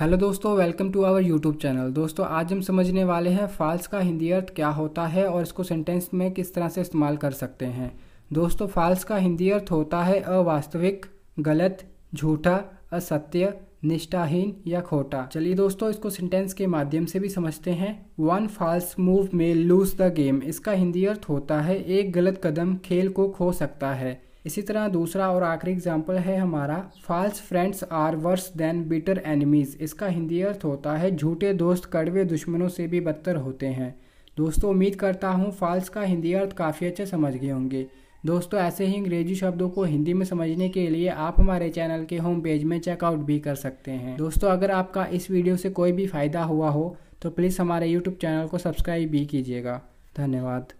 hello दोस्तों welcome to our YouTube channel दोस्तों आज हम समझने वाले हैं फाल्स का हिंदी अर्थ क्या होता है और इसको सेंटेंस में किस तरह से इस्तेमाल कर सकते हैं दोस्तों फाल्स का हिंदी अर्थ होता है अवास्तविक गलत झूठा असत्य निष्ठाहीन या खोटा चलिए दोस्तों इसको सेंटेंस के माध्यम से भी समझते हैं वन फाल्स मूव में लूज द गेम इसका हिंदी अर्थ होता है एक गलत कदम खेल को खो सकता है इसी तरह दूसरा और आखिरी एग्जाम्पल है हमारा false friends are worse than bitter enemies इसका हिंदी अर्थ होता है झूठे दोस्त कड़वे दुश्मनों से भी बदतर होते हैं दोस्तों उम्मीद करता हूँ फाल्स का हिंदी अर्थ काफ़ी अच्छे समझ गए होंगे दोस्तों ऐसे ही अंग्रेजी शब्दों को हिंदी में समझने के लिए आप हमारे चैनल के होम पेज में चेकआउट भी कर सकते हैं दोस्तों अगर आपका इस वीडियो से कोई भी फ़ायदा हुआ हो तो प्लीज़ हमारे यूट्यूब चैनल को सब्सक्राइब भी कीजिएगा धन्यवाद